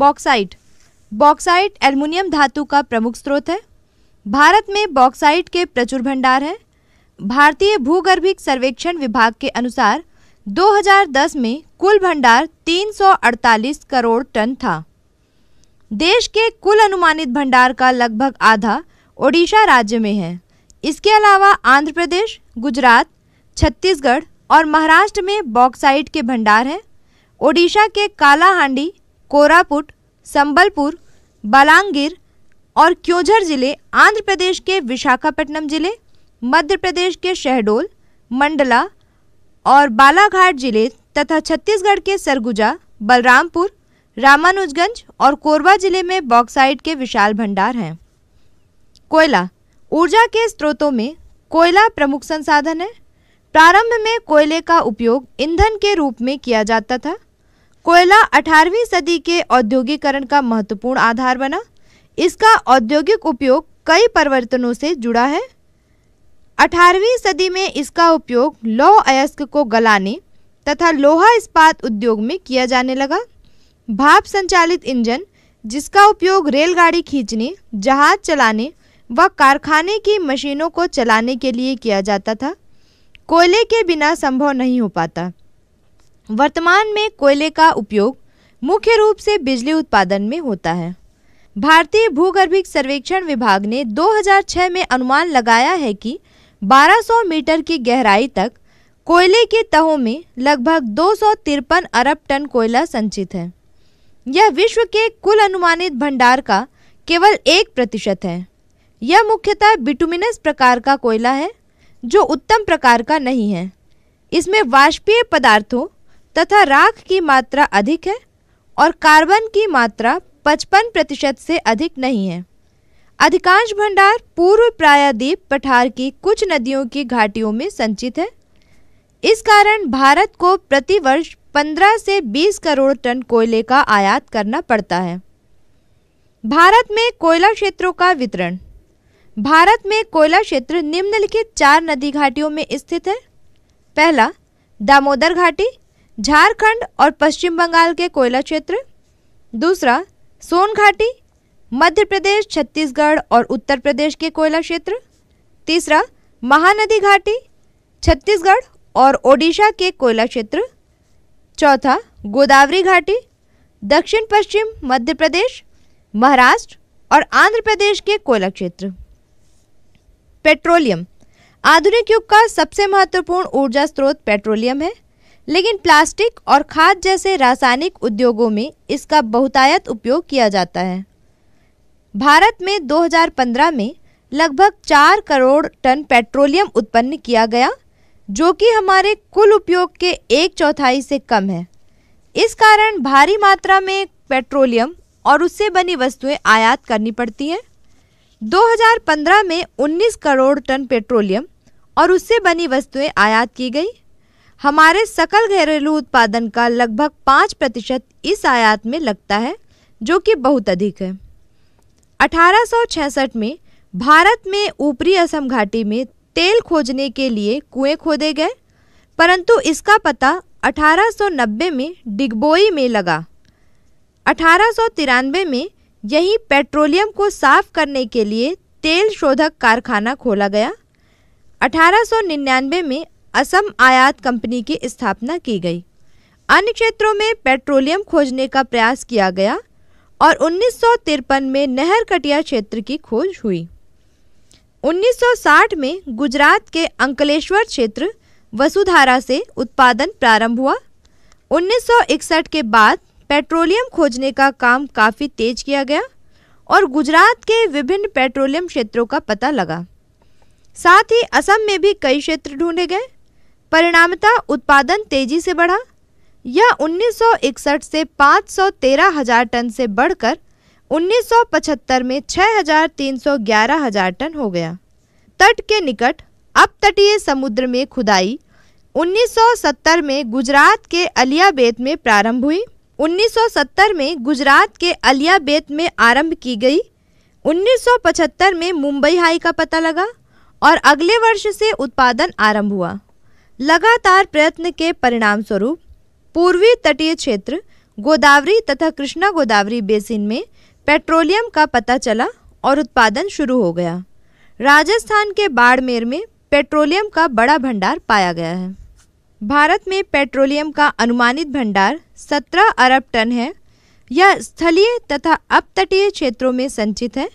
bauxite bauxite aluminium धातु का प्रमुख स्रोत है भारत में बॉक्साइट के प्रचुर भंडार हैं भारतीय भूगर्भिक सर्वेक्षण विभाग के अनुसार 2010 में कुल भंडार 348 करोड़ टन था देश के कुल अनुमानित भंडार का लगभग आधा ओडिशा राज्य में है इसके अलावा आंध्र प्रदेश गुजरात छत्तीसगढ़ और महाराष्ट्र में बॉक्साइट के भंडार हैं ओडिशा के कालाहांडी कोरापुट संबलपुर बलांगीर और क्योंझर जिले आंध्र प्रदेश के विशाखापट्टनम जिले मध्य प्रदेश के शहडोल मंडला और बालाघाट जिले तथा छत्तीसगढ़ के सरगुजा बलरामपुर रामानुजगंज और कोरबा जिले में बॉक्साइट के विशाल भंडार हैं कोयला ऊर्जा के स्रोतों में कोयला प्रमुख संसाधन है प्रारंभ में कोयले का उपयोग ईंधन के रूप में किया जाता था कोयला 18वीं सदी के औद्योगिकरण का महत्वपूर्ण आधार बना इसका औद्योगिक उपयोग कई परिवर्तनों से जुड़ा है 18वीं सदी में इसका उपयोग लौह अयस्क को गलाने तथा लोहा इस्पात उद्योग में किया जाने लगा भाप संचालित इंजन जिसका उपयोग रेलगाड़ी खींचने जहाज चलाने व कारखाने की मशीनों को चलाने के लिए किया जाता था कोयले के बिना संभव नहीं हो पाता वर्तमान में कोयले का उपयोग मुख्य रूप से बिजली उत्पादन में होता है भारतीय भूगर्भिक सर्वेक्षण विभाग ने 2006 में अनुमान लगाया है कि 1200 मीटर की गहराई तक कोयले के तहों में लगभग दो अरब टन कोयला संचित है यह विश्व के कुल अनुमानित भंडार का केवल एक प्रतिशत है यह मुख्यतः बिटुमिनस प्रकार का कोयला है जो उत्तम प्रकार का नहीं है इसमें वाष्पीय पदार्थों तथा राख की मात्रा अधिक है और कार्बन की मात्रा 55 प्रतिशत से अधिक नहीं है अधिकांश भंडार पूर्व प्रायद्वीप पठार की कुछ नदियों की घाटियों में संचित है इस कारण भारत को प्रतिवर्ष 15 से 20 करोड़ टन कोयले का आयात करना पड़ता है भारत में कोयला क्षेत्रों का वितरण भारत में कोयला क्षेत्र निम्नलिखित चार नदी घाटियों में स्थित है पहला दामोदर घाटी झारखंड और पश्चिम बंगाल के कोयला क्षेत्र दूसरा सोन घाटी मध्य प्रदेश छत्तीसगढ़ और उत्तर प्रदेश के कोयला क्षेत्र तीसरा महानदी घाटी छत्तीसगढ़ और ओडिशा के कोयला क्षेत्र चौथा गोदावरी घाटी दक्षिण पश्चिम मध्य प्रदेश महाराष्ट्र और आंध्र प्रदेश के कोयला क्षेत्र पेट्रोलियम आधुनिक युग का सबसे महत्वपूर्ण ऊर्जा स्रोत पेट्रोलियम है लेकिन प्लास्टिक और खाद जैसे रासायनिक उद्योगों में इसका बहुतायत उपयोग किया जाता है भारत में 2015 में लगभग चार करोड़ टन पेट्रोलियम उत्पन्न किया गया जो कि हमारे कुल उपयोग के एक चौथाई से कम है इस कारण भारी मात्रा में पेट्रोलियम और उससे बनी वस्तुएं आयात करनी पड़ती हैं 2015 में 19 करोड़ टन पेट्रोलियम और उससे बनी वस्तुएं आयात की गई हमारे सकल घरेलू उत्पादन का लगभग पाँच प्रतिशत इस आयात में लगता है जो कि बहुत अधिक है 1866 में भारत में ऊपरी असम घाटी में तेल खोजने के लिए कुएं खोदे गए परंतु इसका पता 1890 में डिगबोई में लगा अठारह में यही पेट्रोलियम को साफ करने के लिए तेल शोधक कारखाना खोला गया 1899 में असम आयात कंपनी की स्थापना की गई अन्य क्षेत्रों में पेट्रोलियम खोजने का प्रयास किया गया और उन्नीस में नहर कटिया क्षेत्र की खोज हुई 1960 में गुजरात के अंकलेश्वर क्षेत्र वसुधारा से उत्पादन प्रारंभ हुआ 1961 के बाद पेट्रोलियम खोजने का काम काफ़ी तेज किया गया और गुजरात के विभिन्न पेट्रोलियम क्षेत्रों का पता लगा साथ ही असम में भी कई क्षेत्र ढूंढे गए परिणामतः उत्पादन तेजी से बढ़ा यह 1961 से पाँच सौ तेरह हजार टन से बढ़कर 1975 में छः हजार तीन सौ ग्यारह हजार टन हो गया तट के निकट अपतटीय समुद्र में खुदाई 1970 में गुजरात के अलियाबेत में प्रारंभ हुई 1970 में गुजरात के अलियाबेत में आरंभ की गई 1975 में मुंबई हाई का पता लगा और अगले वर्ष से उत्पादन आरंभ हुआ लगातार प्रयत्न के परिणाम स्वरूप पूर्वी तटीय क्षेत्र गोदावरी तथा कृष्णा गोदावरी बेसिन में पेट्रोलियम का पता चला और उत्पादन शुरू हो गया राजस्थान के बाड़मेर में पेट्रोलियम का बड़ा भंडार पाया गया है भारत में पेट्रोलियम का अनुमानित भंडार 17 अरब टन है यह स्थलीय तथा अपतटीय क्षेत्रों में संचित है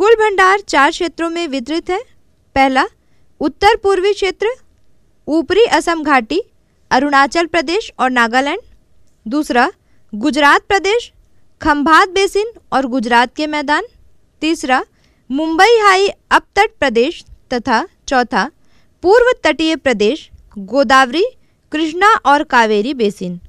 कुल भंडार चार क्षेत्रों में वितरित है पहला उत्तर पूर्वी क्षेत्र ऊपरी असम घाटी अरुणाचल प्रदेश और नागालैंड दूसरा गुजरात प्रदेश खम्भात बेसिन और गुजरात के मैदान तीसरा मुंबई हाई अपतट प्रदेश तथा चौथा पूर्व तटीय प्रदेश गोदावरी कृष्णा और कावेरी बेसिन